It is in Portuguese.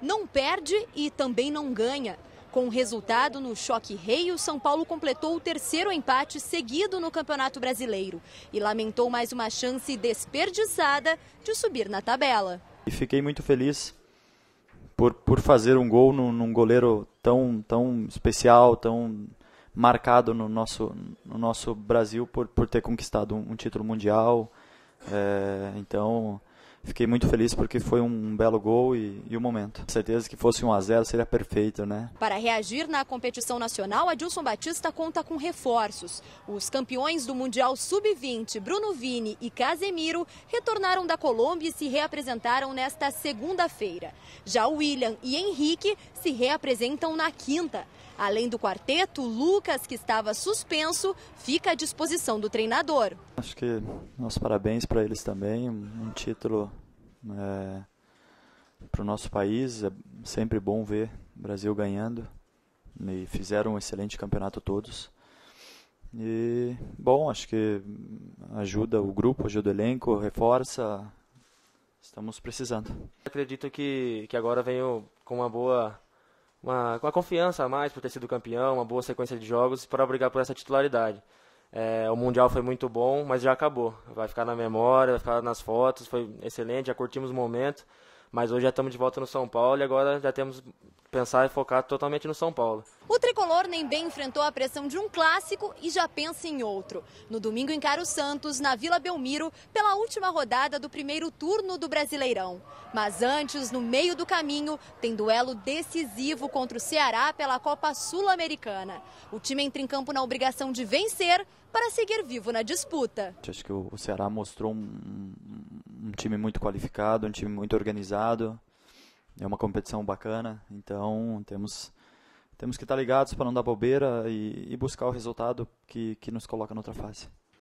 não perde e também não ganha. Com o resultado no choque rei, o São Paulo completou o terceiro empate seguido no Campeonato Brasileiro e lamentou mais uma chance desperdiçada de subir na tabela. E fiquei muito feliz por, por fazer um gol num, num goleiro tão, tão especial, tão marcado no nosso, no nosso Brasil por, por ter conquistado um, um título mundial. É, então, Fiquei muito feliz porque foi um belo gol e, o um momento. certeza que fosse 1 a 0 seria perfeito, né? Para reagir na competição nacional, Adilson Batista conta com reforços. Os campeões do Mundial Sub-20, Bruno Vini e Casemiro, retornaram da Colômbia e se reapresentaram nesta segunda-feira. Já William e Henrique se reapresentam na quinta. Além do quarteto, Lucas, que estava suspenso, fica à disposição do treinador. Acho que nossos parabéns para eles também, um título é, né, para o nosso país, é sempre bom ver o Brasil ganhando. E fizeram um excelente campeonato todos. E, bom, acho que ajuda o grupo, ajuda o elenco, reforça. Estamos precisando. Acredito que, que agora venho com uma boa uma, uma confiança a mais por ter sido campeão, uma boa sequência de jogos para brigar por essa titularidade. É, o Mundial foi muito bom, mas já acabou. Vai ficar na memória, vai ficar nas fotos, foi excelente, já curtimos o momento. Mas hoje já estamos de volta no São Paulo e agora já temos pensar e focar totalmente no São Paulo. O tricolor nem bem enfrentou a pressão de um clássico e já pensa em outro. No domingo encara o Santos na Vila Belmiro pela última rodada do primeiro turno do Brasileirão. Mas antes, no meio do caminho, tem duelo decisivo contra o Ceará pela Copa Sul-Americana. O time entra em campo na obrigação de vencer para seguir vivo na disputa. Acho que o Ceará mostrou um, time muito qualificado, um time muito organizado. É uma competição bacana, então temos temos que estar ligados para não dar bobeira e, e buscar o resultado que, que nos coloca na outra fase.